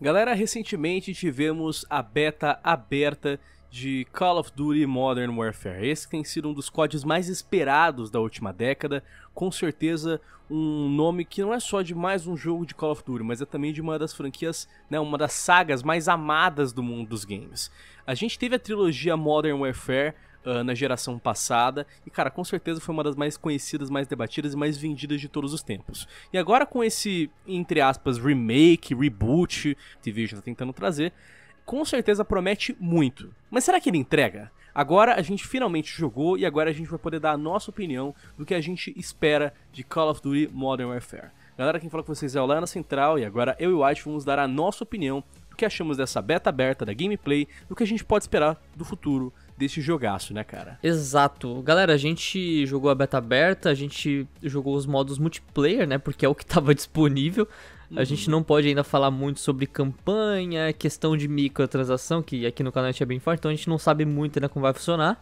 Galera, recentemente tivemos a beta aberta de Call of Duty Modern Warfare. Esse tem sido um dos códigos mais esperados da última década, com certeza um nome que não é só de mais um jogo de Call of Duty, mas é também de uma das franquias, né, uma das sagas mais amadas do mundo dos games. A gente teve a trilogia Modern Warfare, uh, na geração passada. E, cara, com certeza foi uma das mais conhecidas, mais debatidas e mais vendidas de todos os tempos. E agora, com esse, entre aspas, remake, reboot, que Division tá tentando trazer, com certeza promete muito. Mas será que ele entrega? Agora a gente finalmente jogou e agora a gente vai poder dar a nossa opinião do que a gente espera de Call of Duty Modern Warfare. Galera, quem fala com vocês é o Lana Central e agora eu e o White vamos dar a nossa opinião do que achamos dessa beta aberta da gameplay, do que a gente pode esperar do futuro desse jogaço, né, cara? Exato. Galera, a gente jogou a beta aberta, a gente jogou os modos multiplayer, né, porque é o que estava disponível. Uhum. A gente uhum. não pode ainda falar muito sobre campanha, questão de microtransação, que aqui no canal a gente é bem forte, então a gente não sabe muito ainda como vai funcionar.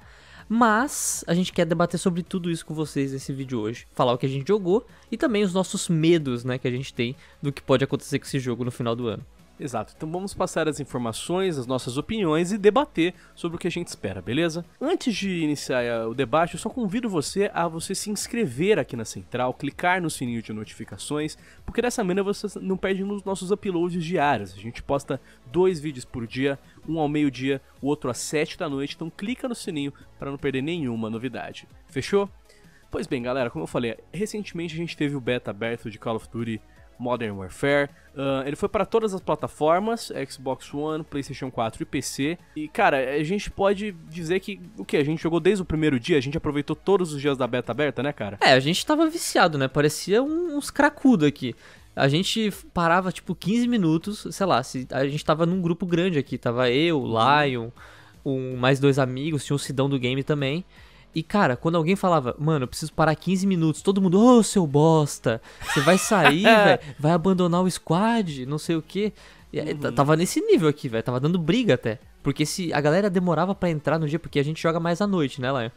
Mas a gente quer debater sobre tudo isso com vocês nesse vídeo hoje. Falar o que a gente jogou e também os nossos medos, né, que a gente tem do que pode acontecer com esse jogo no final do ano. Exato. Então vamos passar as informações, as nossas opiniões e debater sobre o que a gente espera, beleza? Antes de iniciar eh, o debate, eu só convido você a você se inscrever aqui na Central, clicar no sininho de notificações, porque dessa maneira você não perde nos nossos uploads diários. A gente posta dois vídeos por dia, um ao meio-dia, o outro às 7 da noite, então clica no sininho para não perder nenhuma novidade. Fechou? Pois bem, galera, como eu falei, recentemente a gente teve o beta aberto de Call of Duty Modern Warfare. Uh, ele foi para todas as plataformas, Xbox One, PlayStation 4 e PC. E cara, a gente pode dizer que o que a gente jogou desde o primeiro dia, a gente aproveitou todos os dias da beta aberta, né, cara? É, a gente tava viciado, né? Parecia uns cracudo aqui. A gente parava tipo 15 minutos, sei lá, se a gente tava num grupo grande aqui, tava eu, Lion, um, mais dois amigos, tinha o Sidão do game também. E, cara, quando alguém falava, mano, eu preciso parar 15 minutos, todo mundo, ô, oh, seu bosta, você vai sair, velho, vai abandonar o squad, não sei o quê. E, uhum. Tava nesse nível aqui, velho, tava dando briga até. Porque se a galera demorava para entrar no dia, porque a gente joga mais à noite, né, Lion?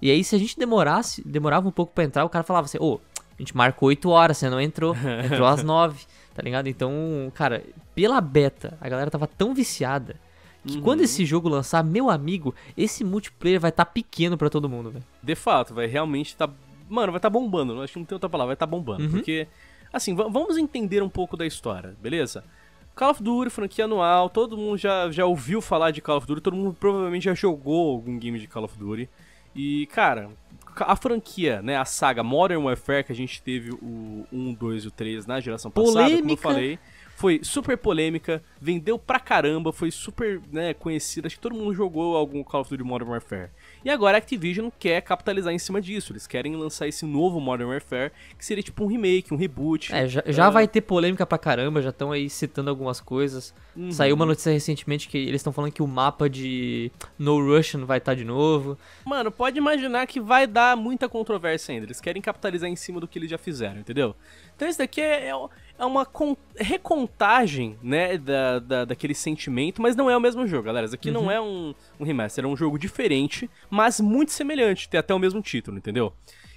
E aí, se a gente demorasse, demorava um pouco para entrar, o cara falava assim, ô, oh, a gente marcou 8 horas, você não entrou, entrou às 9, tá ligado? Então, cara, pela beta, a galera tava tão viciada que uhum. quando esse uhum. jogo lançar, meu amigo, esse multiplayer vai estar tá pequeno para todo mundo, velho. De fato, vai realmente tá, mano, vai estar tá bombando, acho que não tem outra palavra, vai estar tá bombando, uhum. porque assim, vamos entender um pouco da história, beleza? Call of Duty, franquia anual, todo mundo já, já ouviu falar de Call of Duty, todo mundo provavelmente já jogou algum game de Call of Duty. E, cara, a franquia, né, a saga Modern Warfare, que a gente teve o 1, 2 e o 3 na geração Polêmica. passada, como eu falei foi super polêmica, vendeu pra caramba, foi super né, conhecida, acho que todo mundo jogou algum Call of Duty Modern Warfare. E agora a Activision quer capitalizar em cima disso, eles querem lançar esse novo Modern Warfare, que seria tipo um remake, um reboot. É, já, já uh... vai ter polêmica pra caramba, já estão aí citando algumas coisas. Uhum. Saiu uma notícia recentemente que eles estão falando que o mapa de No Russian vai estar tá de novo. Mano, pode imaginar que vai dar muita controvérsia ainda, eles querem capitalizar em cima do que eles já fizeram, entendeu? Então isso daqui é, é é uma recontagem, né, da, da, daquele sentimento, mas não é o mesmo jogo, galera. Isso aqui uhum. não é um, um remaster, é um jogo diferente, mas muito semelhante, tem até o mesmo título, entendeu?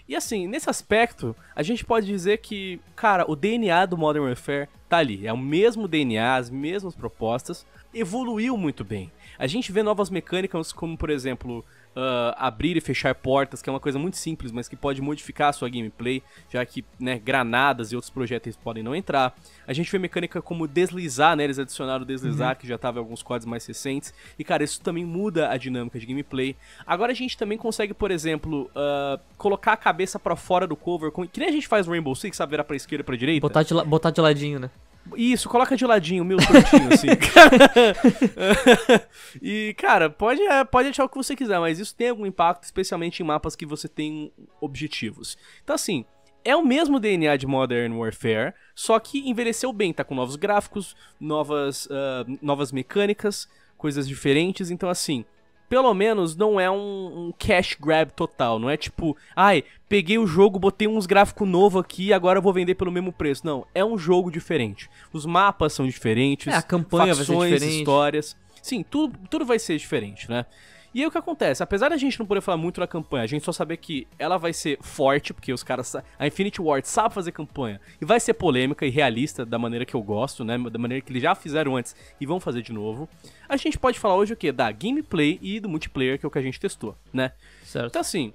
E assim, nesse aspecto, a gente pode dizer que, cara, o DNA do Modern Warfare tá ali. É o mesmo DNA, as mesmas propostas, evoluiu muito bem. A gente vê novas mecânicas como, por exemplo, uh, abrir e fechar portas, que é uma coisa muito simples, mas que pode modificar a sua gameplay, já que né, granadas e outros projéteis podem não entrar. A gente vê mecânica como deslizar, né? Eles adicionaram o deslizar, uhum. que já estava em alguns códigos mais recentes. E, cara, isso também muda a dinâmica de gameplay. Agora a gente também consegue, por exemplo, uh, colocar a cabeça para fora do cover, com... que nem a gente faz no Rainbow Six, sabe? Virar pra esquerda e pra direita. Botar de, la... botar de ladinho, né? Isso, coloca de ladinho, meu tortinho, assim. e, cara, pode, é, pode achar o que você quiser, mas isso tem algum impacto, especialmente em mapas que você tem objetivos. Então, assim, é o mesmo DNA de Modern Warfare, só que envelheceu bem, tá com novos gráficos, novas, uh, novas mecânicas, coisas diferentes. Então, assim, pelo menos não é um, um, cash grab total. Não é tipo, ai, peguei o jogo, botei uns gráficos novos aqui e agora eu vou vender pelo mesmo preço. Não, é um jogo diferente. Os mapas são diferentes, é, a campanha facções, vai ser diferente. histórias. Sim, tudo, tudo vai ser diferente, né? E aí o que acontece? Apesar da gente não poder falar muito da campanha, a gente só saber que ela vai ser forte, porque os caras. A Infinity Ward sabe fazer campanha. E vai ser polêmica e realista da maneira que eu gosto, né? Da maneira que eles já fizeram antes e vão fazer de novo. A gente pode falar hoje o quê? Da gameplay e do multiplayer, que é o que a gente testou, né? Certo. Então assim.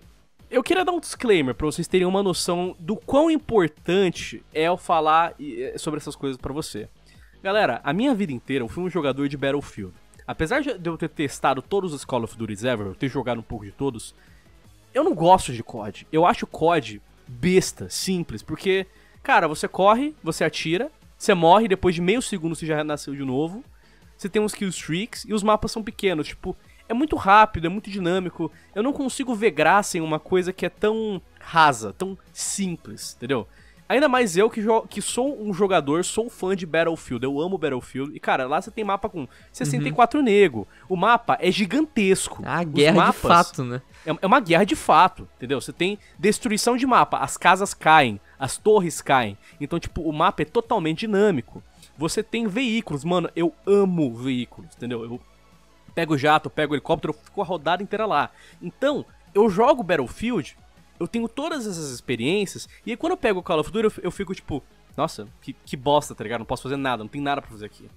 Eu queria dar um disclaimer para vocês terem uma noção do quão importante é eu falar eh, sobre essas coisas para você. Galera, a minha vida inteira eu fui um jogador de Battlefield. Apesar de eu ter testado todos os Call of Duty ever, eu ter jogado um pouco de todos, eu não gosto de COD. Eu acho COD besta, simples, porque, cara, você corre, você atira, você morre, depois de meio segundo você já nasceu de novo. Você tem uns killstreaks e os mapas são pequenos, tipo, é muito rápido, é muito dinâmico. Eu não consigo ver graça em uma coisa que é tão rasa, tão simples, entendeu? Ainda mais eu que, que sou um jogador, sou um fã de Battlefield, eu amo Battlefield. E, cara, lá você tem mapa com 64 uhum. nego. O mapa é gigantesco. Ah, guerra mapas, de fato, né? É, é uma guerra de fato, entendeu? Você tem destruição de mapa, as casas caem, as torres caem. Então, tipo, o mapa é totalmente dinâmico. Você tem veículos, mano, eu amo veículos, entendeu? Eu pego o jato, pego o helicóptero, fico a rodada inteira lá. Então, eu jogo Battlefield eu tenho todas essas experiências, e aí quando eu pego o Call of Duty, eu, fico tipo, nossa, que, que bosta, tá ligado? Não posso fazer nada, não tem nada pra fazer aqui.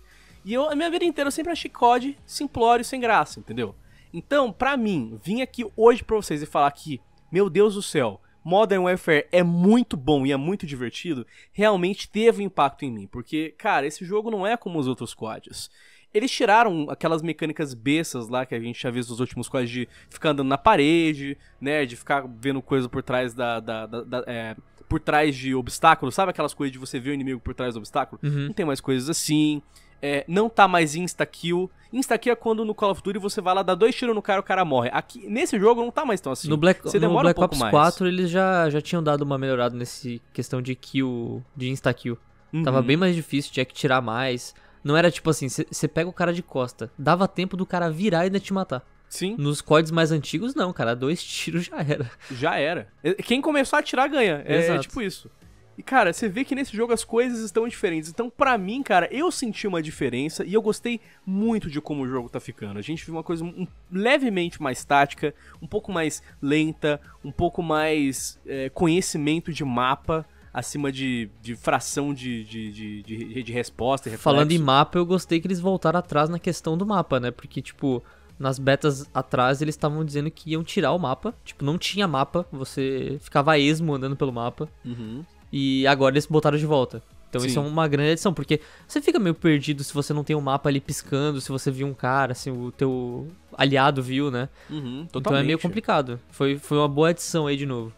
E eu, a minha vida inteira, eu sempre achei COD simplório, sem graça, entendeu? Então, pra mim, vim aqui hoje pra vocês e falar que, meu Deus do céu, Modern Warfare é muito bom e é muito divertido, realmente teve um impacto em mim, porque, cara, esse jogo não é como os outros CODs. Eles tiraram aquelas mecânicas bestas lá que a gente já viu nos últimos quadros de ficar andando na parede, né? De ficar vendo coisa por trás da. da, da, da é, por trás de obstáculos, sabe aquelas coisas de você ver o inimigo por trás do obstáculo? Uhum. Não tem mais coisas assim. É, não tá mais insta-kill. Insta-kill é quando no Call of Duty você vai lá, dá dois tiros no cara e o cara morre. Aqui, nesse jogo não tá mais tão assim. No Black, você no Black um Ops mais. 4 eles já, já tinham dado uma melhorada nesse questão de kill, de insta-kill. Uhum. Tava bem mais difícil, tinha que tirar mais. Não era tipo assim, você pega o cara de costa, dava tempo do cara virar e ainda te matar. Sim. Nos códigos mais antigos, não, cara. Dois tiros já era. Já era. Quem começou a atirar ganha. É, é tipo isso. E, cara, você vê que nesse jogo as coisas estão diferentes. Então, para mim, cara, eu senti uma diferença e eu gostei muito de como o jogo tá ficando. A gente viu uma coisa um, levemente mais tática, um pouco mais lenta, um pouco mais é, conhecimento de mapa acima de, de fração de, de, de, de resposta. Reflexo. Falando em mapa, eu gostei que eles voltaram atrás na questão do mapa, né? Porque, tipo, nas betas atrás eles estavam dizendo que iam tirar o mapa. Tipo, não tinha mapa, você ficava a esmo andando pelo mapa. Uhum. E agora eles botaram de volta. Então Sim. isso é uma grande adição, porque você fica meio perdido se você não tem o um mapa ali piscando, se você viu um cara, se o teu aliado viu, né? Uhum, então é meio complicado. Foi, foi uma boa adição aí de novo.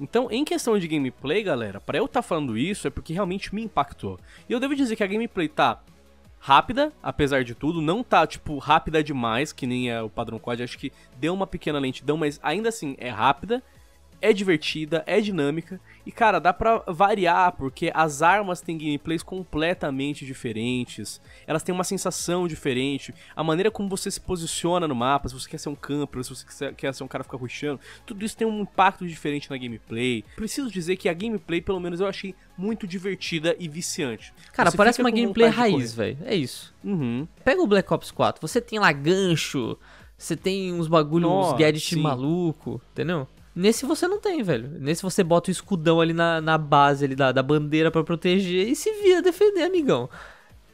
Então, em questão de gameplay, galera, para eu estar tá falando isso é porque realmente me impactou. E eu devo dizer que a gameplay tá rápida, apesar de tudo, não tá, tipo, rápida demais, que nem é o padrão COD, acho que deu uma pequena lentidão, mas ainda assim é rápida é divertida, é dinâmica e cara, dá para variar porque as armas têm gameplays completamente diferentes. Elas têm uma sensação diferente, a maneira como você se posiciona no mapa, se você quer ser um camper, se você quer ser um cara ficar rushando, tudo isso tem um impacto diferente na gameplay. Preciso dizer que a gameplay, pelo menos eu achei muito divertida e viciante. Cara, você parece uma gameplay raiz, velho. É isso. Uhum. Pega o Black Ops 4, você tem lá gancho, você tem uns bagulhos uns gadgets maluco, entendeu? Nesse você não tem, velho. Nesse você bota o escudão ali na, na base ali da, da bandeira para proteger e se vira defender, amigão.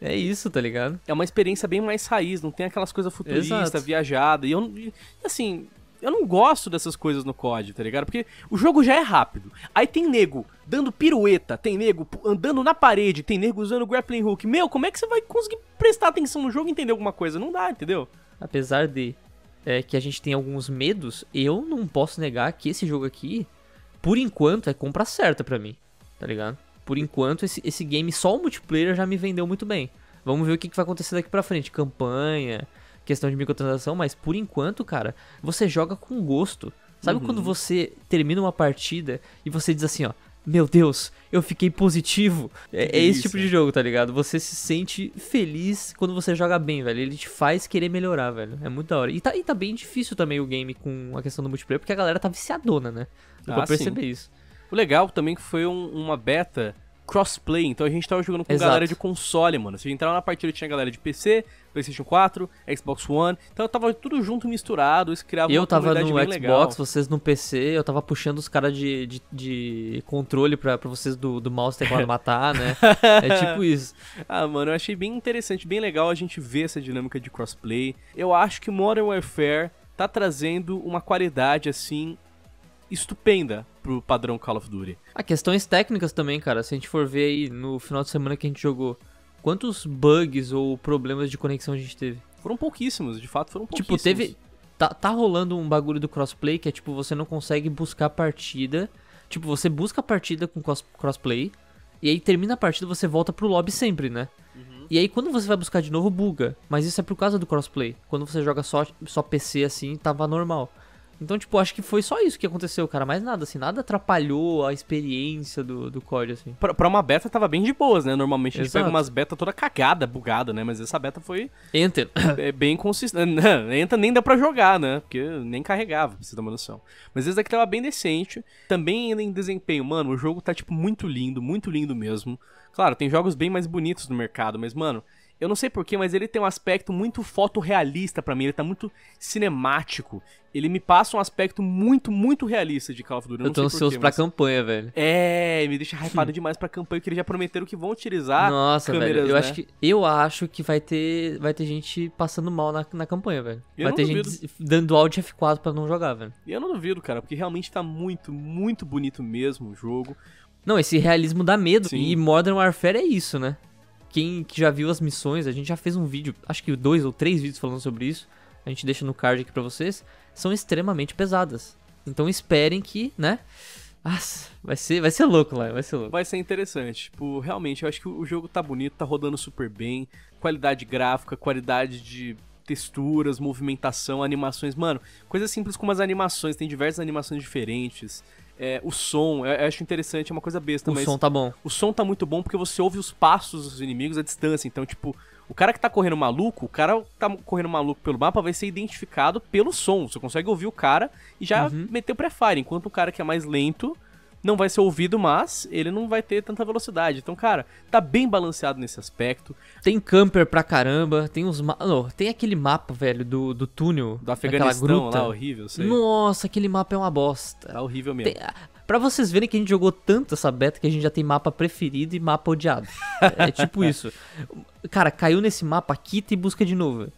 É isso, tá ligado? É uma experiência bem mais raiz, não tem aquelas coisas futuristas, viajada. E eu, e, assim, eu não gosto dessas coisas no COD, tá ligado? Porque o jogo já é rápido. Aí tem nego dando pirueta, tem nego andando na parede, tem nego usando grappling hook. Meu, como é que você vai conseguir prestar atenção no jogo e entender alguma coisa? Não dá, entendeu? Apesar de é, que a gente tem alguns medos, eu não posso negar que esse jogo aqui, por enquanto, é compra certa para mim, tá ligado? Por enquanto, esse, esse game, só o multiplayer já me vendeu muito bem. Vamos ver o que, que vai acontecer daqui pra frente. Campanha, questão de microtransação, mas por enquanto, cara, você joga com gosto. Sabe uhum. quando você termina uma partida e você diz assim, ó, meu Deus, eu fiquei positivo. É, é esse tipo de jogo, tá ligado? Você se sente feliz quando você joga bem, velho. Ele te faz querer melhorar, velho. É muito da hora. E tá, e tá bem difícil também o game com a questão do multiplayer, porque a galera tá viciadona, né? Dá ah, pra perceber isso. O legal também que foi um, uma beta crossplay, então a gente tava jogando com Exato. galera de console, mano. Se entrar na partida tinha galera de PC, PlayStation 4, Xbox One. Então tava tudo junto misturado, isso criava eu uma tava no Xbox, legal. vocês no PC, eu tava puxando os caras de, de, de, controle pra, pra vocês do, do mouse teclado matar, né? É tipo isso. ah, mano, eu achei bem interessante, bem legal a gente ver essa dinâmica de crossplay. Eu acho que Modern Warfare tá trazendo uma qualidade assim estupenda pro padrão Call of Duty. A questões técnicas também, cara. Se a gente for ver aí no final de semana que a gente jogou, quantos bugs ou problemas de conexão a gente teve? Foram pouquíssimos, de fato foram pouquíssimos. Tipo, teve. Tá, tá rolando um bagulho do crossplay que é tipo, você não consegue buscar partida. Tipo, você busca a partida com crossplay. E aí termina a partida você volta pro lobby sempre, né? Uhum. E aí quando você vai buscar de novo, buga. Mas isso é por causa do crossplay. Quando você joga só, só PC assim, tava normal. Então, tipo, acho que foi só isso que aconteceu, cara. Mais nada, assim, nada atrapalhou a experiência do, do código assim. Pra, pra uma beta tava bem de boas, né? Normalmente a gente pega umas beta toda cagada, bugada, né? Mas essa beta foi. Enter. É bem consistente. Enter nem dá pra jogar, né? Porque nem carregava, pra você ter uma noção. Mas esse daqui tava bem decente. Também ainda em desempenho, mano, o jogo tá, tipo, muito lindo, muito lindo mesmo. Claro, tem jogos bem mais bonitos no mercado, mas, mano, eu não sei porquê, mas ele tem um aspecto muito fotorrealista para mim. Ele tá muito cinemático. Ele me passa um aspecto muito, muito realista de Call of Duty. Eu, eu tô ansioso porquê, pra mas... campanha, velho. É, me deixa hypado demais pra campanha, que eles já prometeram que vão utilizar. Nossa, câmeras, velho. Eu, né? acho que, eu acho que vai ter, vai ter gente passando mal na, na campanha, velho. Eu vai ter duvido. gente dando áudio F4 pra não jogar, velho. E eu não duvido, cara, porque realmente tá muito, muito bonito mesmo o jogo. Não, esse realismo dá medo. Sim. E Modern Warfare é isso, né? quem que já viu as missões, a gente já fez um vídeo, acho que dois ou três vídeos falando sobre isso. A gente deixa no card aqui para vocês. São extremamente pesadas. Então esperem que, né? Nossa, vai ser, vai ser louco lá, vai ser louco. Vai ser interessante. Tipo, realmente, eu acho que o jogo tá bonito, tá rodando super bem. Qualidade gráfica, qualidade de texturas, movimentação, animações. Mano, coisa simples como as animações, tem diversas animações diferentes. É, o som, eu acho interessante, é uma coisa besta. O mas som tá bom. O som tá muito bom porque você ouve os passos dos inimigos à distância. Então, tipo, o cara que tá correndo maluco, o cara que tá correndo maluco pelo mapa vai ser identificado pelo som. Você consegue ouvir o cara e já uhum. meter o pré-fire. Enquanto o cara que é mais lento, não vai ser ouvido, mas ele não vai ter tanta velocidade. Então, cara, tá bem balanceado nesse aspecto. Tem camper pra caramba, tem os Ma... Não, tem aquele mapa, velho, do, do túnel. Do Afeganistão gruta. lá, horrível, sei. Nossa, aquele mapa é uma bosta. Tá horrível mesmo. Tem... Ah, pra vocês verem que a gente jogou tanto essa beta que a gente já tem mapa preferido e mapa odiado. é, é tipo isso. Cara, caiu nesse mapa, quita e busca de novo.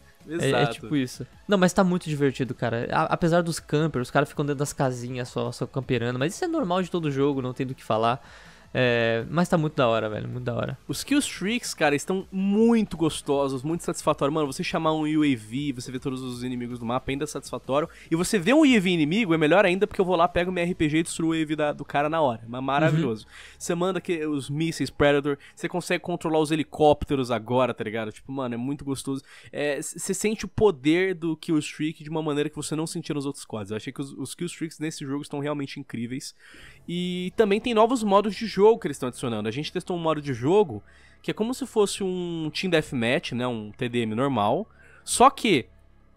É, é, tipo isso. Não, mas tá muito divertido, cara. A, apesar dos campers, os caras ficam dentro das casinhas só, só camperando. Mas isso é normal de todo jogo, não tem do que falar. É, mas tá muito da hora, velho, muito da hora. Os kill streaks, cara, estão muito gostosos, muito satisfatórios. Mano, você chamar um UAV, você vê todos os inimigos do mapa, ainda é satisfatório. E você vê um UAV inimigo, é melhor ainda porque eu vou lá, pego minha RPG e destruo o UAV da, do cara na hora. Mas maravilhoso. Uhum. Você manda que, os mísseis Predator, você consegue controlar os helicópteros agora, tá ligado? Tipo, mano, é muito gostoso. É, você sente o poder do kill streak de uma maneira que você não sentia nos outros quadros. Eu achei que os, os kill streaks nesse jogo estão realmente incríveis. E também tem novos modos de jogo jogo que eles estão adicionando. A gente testou um modo de jogo que é como se fosse um Team Deathmatch, né, um TDM normal, só que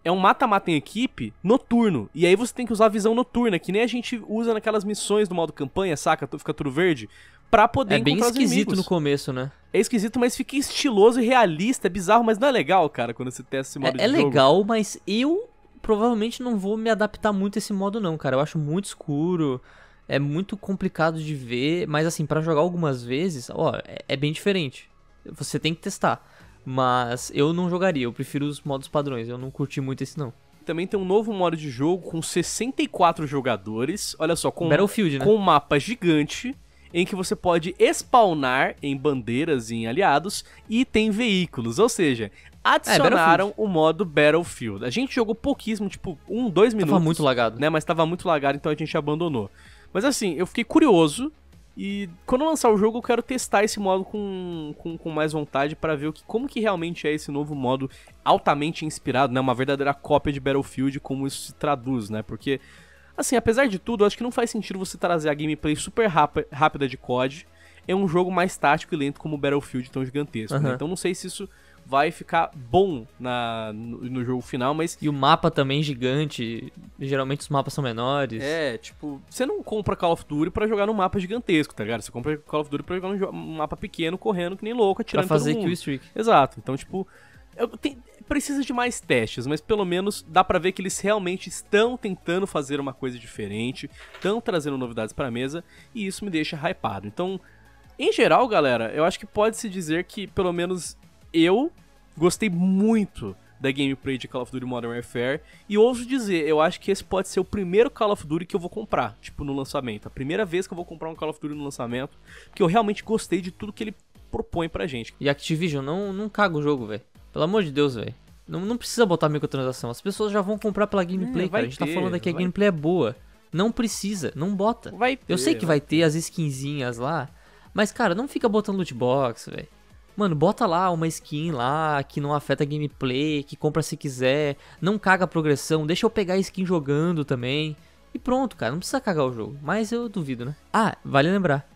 é um mata-mata em equipe noturno. E aí você tem que usar a visão noturna, que nem a gente usa naquelas missões do modo campanha, saca? Fica tudo verde. Pra poder é bem esquisito no começo, né? É esquisito, mas fica estiloso e realista. É bizarro, mas não é legal, cara, quando você testa esse modo é, de é jogo. É legal, mas eu provavelmente não vou me adaptar muito a esse modo, não, cara. Eu acho muito escuro é muito complicado de ver, mas assim, para jogar algumas vezes, ó, é, é, bem diferente. Você tem que testar. Mas eu não jogaria, eu prefiro os modos padrões, eu não curti muito esse não. Também tem um novo modo de jogo com 64 jogadores, olha só, com, Battlefield, né? com um mapa gigante, em que você pode spawnar em bandeiras e em aliados, e tem veículos, ou seja, adicionaram é, o modo Battlefield. A gente jogou pouquíssimo, tipo, um, dois minutos. Tava muito lagado. Né, mas tava muito lagado, então a gente abandonou. Mas assim, eu fiquei curioso e quando lançar o jogo eu quero testar esse modo com, com, com mais vontade para ver o que, como que realmente é esse novo modo altamente inspirado, né? Uma verdadeira cópia de Battlefield, como isso se traduz, né? Porque, assim, apesar de tudo, eu acho que não faz sentido você trazer a gameplay super rápida de COD em é um jogo mais tático e lento como o Battlefield tão gigantesco, uhum. né? Então não sei se isso vai ficar bom na, no, no, jogo final, mas. E o mapa também é gigante. Geralmente os mapas são menores. É, tipo, você não compra Call of Duty pra jogar num mapa gigantesco, tá ligado? Você compra Call of Duty pra jogar num mapa pequeno, correndo que nem louco, atirando. Pra fazer kill streak. Exato. Então, tipo. Eu, tem, precisa de mais testes, mas pelo menos dá para ver que eles realmente estão tentando fazer uma coisa diferente, estão trazendo novidades para mesa e isso me deixa hypado. Então, em geral, galera, eu acho que pode se dizer que pelo menos eu gostei muito da gameplay de Call of Duty Modern Warfare. E ouso dizer, eu acho que esse pode ser o primeiro Call of Duty que eu vou comprar, tipo, no lançamento. A primeira vez que eu vou comprar um Call of Duty no lançamento, porque eu realmente gostei de tudo que ele propõe pra gente. E Activision, não, não caga o jogo, velho. Pelo amor de Deus, velho. Não, não precisa botar microtransação. As pessoas já vão comprar pela gameplay, é, cara. A gente tá falando aqui, a gameplay é boa. Não precisa, não bota. Vai ter, eu sei que vai ter as skinzinhas lá, mas, cara, não fica botando loot box, velho. Mano, bota lá uma skin lá que não afeta gameplay, que compra se quiser, não caga a progressão, deixa eu pegar a skin jogando também. E pronto, cara, não precisa cagar o jogo, mas eu duvido, né? Ah, vale lembrar,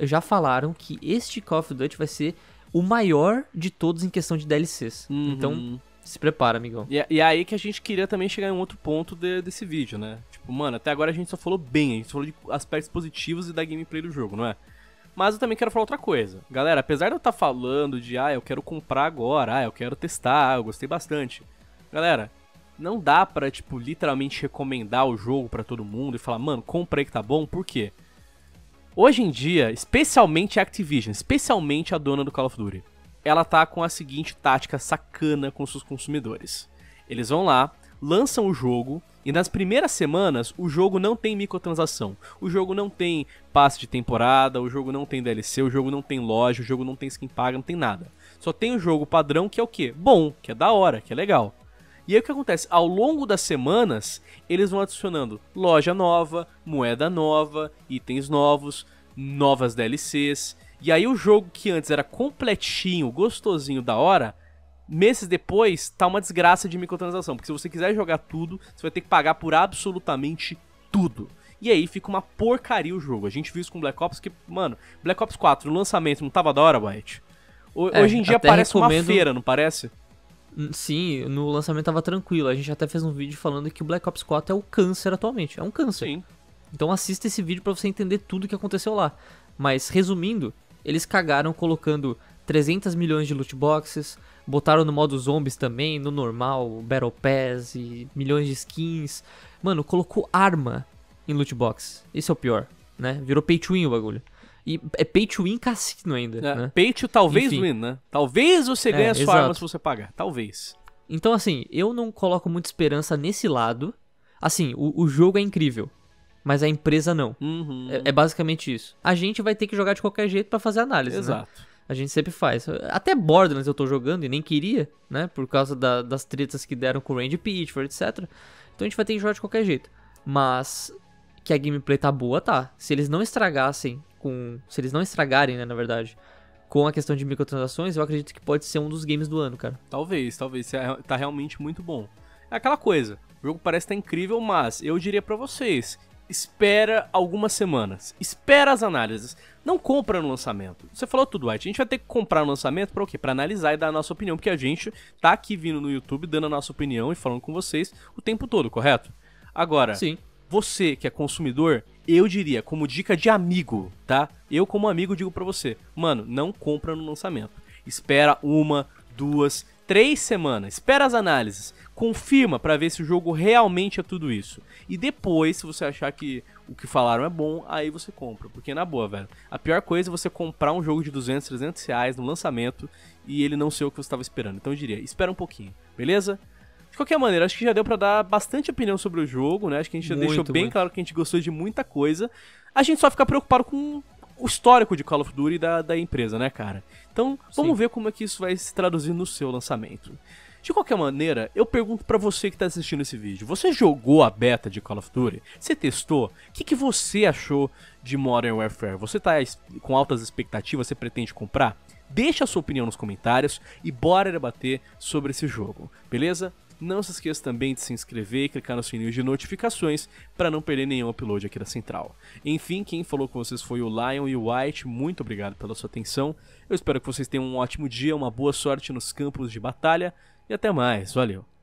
já falaram que este Call of Duty vai ser o maior de todos em questão de DLCs. Uhum. Então, se prepara, amigão. E, e, é aí que a gente queria também chegar em um outro ponto de, desse vídeo, né? Tipo, mano, até agora a gente só falou bem, a gente falou de aspectos positivos e da gameplay do jogo, não é? Mas eu também quero falar outra coisa. Galera, apesar de eu estar tá falando de, ah, eu quero comprar agora, ah, eu quero testar, eu gostei bastante. Galera, não dá pra, tipo, literalmente recomendar o jogo para todo mundo e falar, mano, compra aí que tá bom, por quê? Hoje em dia, especialmente a Activision, especialmente a dona do Call of Duty, ela tá com a seguinte tática sacana com seus consumidores. Eles vão lá, lançam o jogo e nas primeiras semanas, o jogo não tem microtransação. O jogo não tem passe de temporada, o jogo não tem DLC, o jogo não tem loja, o jogo não tem skin paga, não tem nada. Só tem o jogo padrão que é o quê? Bom, que é da hora, que é legal. E aí o que acontece? Ao longo das semanas, eles vão adicionando loja nova, moeda nova, itens novos, novas DLCs. E aí o jogo que antes era completinho, gostosinho, da hora, meses depois, tá uma desgraça de microtransação. Porque se você quiser jogar tudo, você vai ter que pagar por absolutamente tudo. E aí fica uma porcaria o jogo. A gente viu isso com Black Ops, que, mano, Black Ops 4 no lançamento não tava da hora, White? É, hoje em dia parece recomendo... uma feira, não parece? Hum, sim, no lançamento tava tranquilo. A gente até fez um vídeo falando que o Black Ops 4 é o câncer atualmente. É um câncer. Sim. Então assista esse vídeo para você entender tudo o que aconteceu lá. Mas resumindo, eles cagaram colocando 300 milhões de loot boxes, botaram no modo zombies também, no normal, Battle Pass e milhões de skins. Mano, colocou arma em loot box. Esse é o pior, né? Virou pay to win o bagulho. E é pay to win cassino ainda, é, né? Pay to talvez Enfim. win, né? Talvez você é, ganhe é, a sua exato. arma se você pagar. Talvez. Então, assim, eu não coloco muita esperança nesse lado. Assim, o, o jogo é incrível, mas a empresa não. Uhum. É, é, basicamente isso. A gente vai ter que jogar de qualquer jeito para fazer análise, né? Exato. Né? A gente sempre faz. Até Borderlands eu tô jogando e nem queria, né? Por causa da, das tretas que deram com o Randy Pitchford, etc. Então a gente vai ter que jogar de qualquer jeito. Mas que a gameplay tá boa, tá. Se eles não estragassem com. Se eles não estragarem, né, na verdade, com a questão de microtransações, eu acredito que pode ser um dos games do ano, cara. Talvez, talvez. É, tá realmente muito bom. É aquela coisa. O jogo parece estar tá incrível, mas eu diria para vocês espera algumas semanas, espera as análises, não compra no lançamento. Você falou tudo, White, a gente vai ter que comprar no lançamento para o quê? Para analisar e dar a nossa opinião, porque a gente tá aqui vindo no YouTube dando a nossa opinião e falando com vocês o tempo todo, correto? Agora, Sim. você que é consumidor, eu diria, como dica de amigo, tá? Eu como amigo digo para você, mano, não compra no lançamento. Espera uma, duas, três semanas, espera as análises, confirma para ver se o jogo realmente é tudo isso. E depois, se você achar que o que falaram é bom, aí você compra. Porque na boa, velho, a pior coisa é você comprar um jogo de 200, 300 reais no lançamento e ele não ser o que você estava esperando. Então eu diria, espera um pouquinho, beleza? De qualquer maneira, acho que já deu para dar bastante opinião sobre o jogo, né? Acho que a gente já muito, deixou bem muito. claro que a gente gostou de muita coisa. A gente só fica preocupado com o histórico de Call of Duty da, da empresa, né, cara? Então, vamos Sim. ver como é que isso vai se traduzir no seu lançamento. De qualquer maneira, eu pergunto para você que tá assistindo esse vídeo: você jogou a beta de Call of Duty? Você testou? O que, que você achou de Modern Warfare? Você tá com altas expectativas? Você pretende comprar? Deixa a sua opinião nos comentários e bora debater sobre esse jogo, beleza? Não se esqueça também de se inscrever e clicar no sininho de notificações para não perder nenhum upload aqui da Central. Enfim, quem falou com vocês foi o Lion e o White, muito obrigado pela sua atenção. Eu espero que vocês tenham um ótimo dia, uma boa sorte nos campos de batalha e até mais, valeu!